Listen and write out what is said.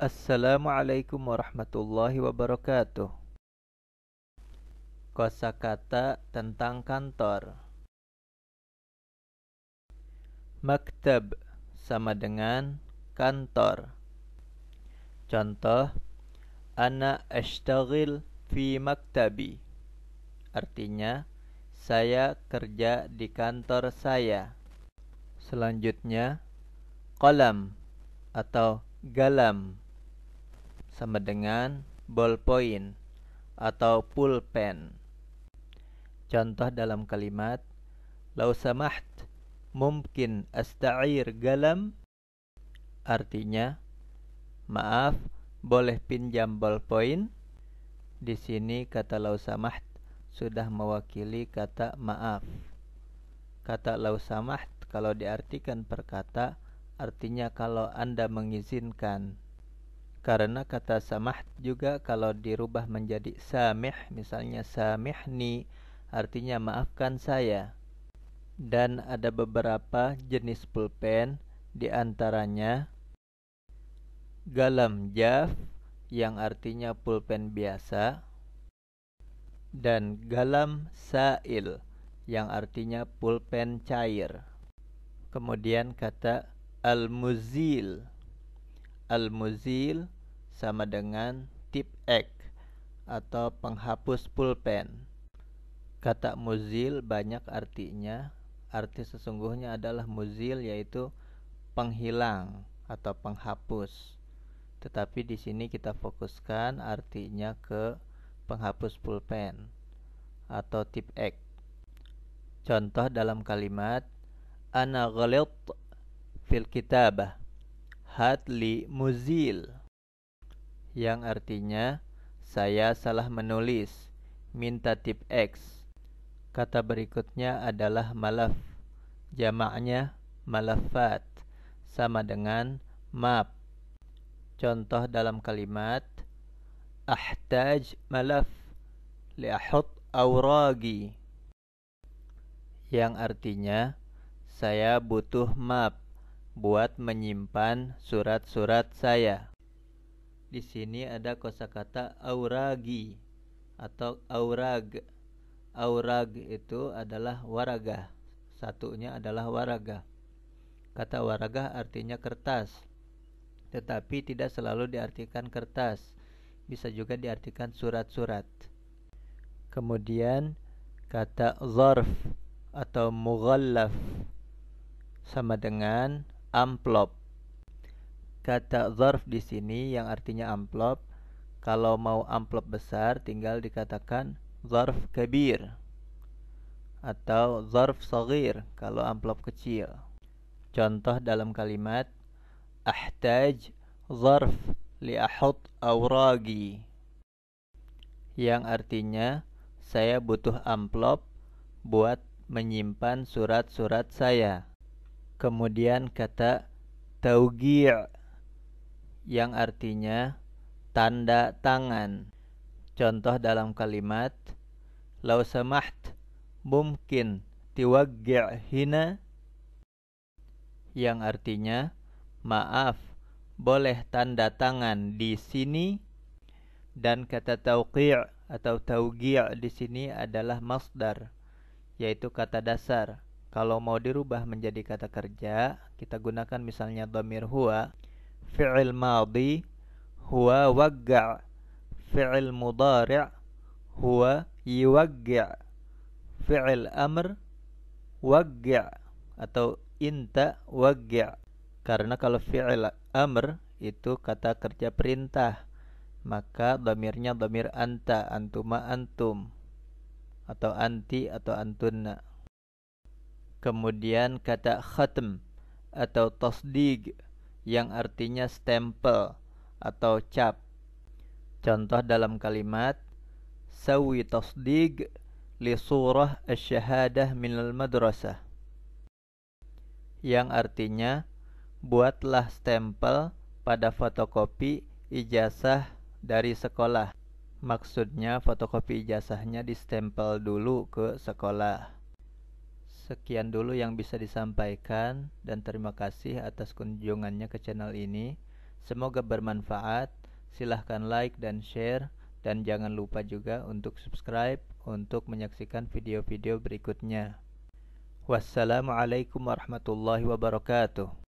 Assalamualaikum warahmatullahi wabarakatuh. Kosakata tentang kantor. Maktab sama dengan kantor. Contoh, ana ashtagil fi maktabi. Artinya, saya kerja di kantor saya. Selanjutnya, kolam atau galam sama dengan ballpoint atau pulpen. Contoh dalam kalimat Lau samaht mungkin asta'ir galam artinya maaf boleh pinjam ballpoint. Di sini kata lau samaht sudah mewakili kata maaf. Kata lau samaht kalau diartikan perkata, artinya kalau Anda mengizinkan karena kata samah juga kalau dirubah menjadi samih misalnya samihni artinya maafkan saya dan ada beberapa jenis pulpen di antaranya galam jaf yang artinya pulpen biasa dan galam sail yang artinya pulpen cair kemudian kata al-muzil al-muzil sama dengan tip X atau penghapus pulpen. Kata muzil banyak artinya. Arti sesungguhnya adalah muzil yaitu penghilang atau penghapus. Tetapi di sini kita fokuskan artinya ke penghapus pulpen atau tip X. Contoh dalam kalimat ana ghalit fil kitabah Hadli Muzil yang artinya saya salah menulis minta tip X kata berikutnya adalah malaf jamaknya malafat sama dengan map contoh dalam kalimat ahtaj malaf liahut awragi yang artinya saya butuh map buat menyimpan surat-surat saya. Di sini ada kosakata auragi atau aurag. Aurag itu adalah waraga. Satunya adalah waraga. Kata waraga artinya kertas. Tetapi tidak selalu diartikan kertas. Bisa juga diartikan surat-surat. Kemudian kata zarf atau mughallaf sama dengan amplop. Kata zarf di sini yang artinya amplop. Kalau mau amplop besar tinggal dikatakan zarf kabir atau zarf sagir kalau amplop kecil. Contoh dalam kalimat ahtaj zarf li ahut awragi yang artinya saya butuh amplop buat menyimpan surat-surat saya. Kemudian kata taugi' yang artinya tanda tangan. Contoh dalam kalimat lau samaht mungkin tiwaggi' hina yang artinya maaf boleh tanda tangan di sini dan kata tauqi' atau taugi' di sini adalah masdar yaitu kata dasar kalau mau dirubah menjadi kata kerja, kita gunakan misalnya domir huwa, fi'il madhi, huwa wagga' fi'il mudari' huwa yuwaggi' fi'il amr wagga', atau inta wagga'. karena kalau fi'il amr itu kata kerja perintah maka domirnya domir anta antuma antum atau anti atau antunna Kemudian kata khatm atau tasdig yang artinya stempel atau cap. Contoh dalam kalimat sawi tasdig li surah asy-syahadah al madrasah. Yang artinya buatlah stempel pada fotokopi ijazah dari sekolah. Maksudnya fotokopi ijazahnya distempel dulu ke sekolah. Sekian dulu yang bisa disampaikan dan terima kasih atas kunjungannya ke channel ini. Semoga bermanfaat. Silahkan like dan share dan jangan lupa juga untuk subscribe untuk menyaksikan video-video berikutnya. Wassalamualaikum warahmatullahi wabarakatuh.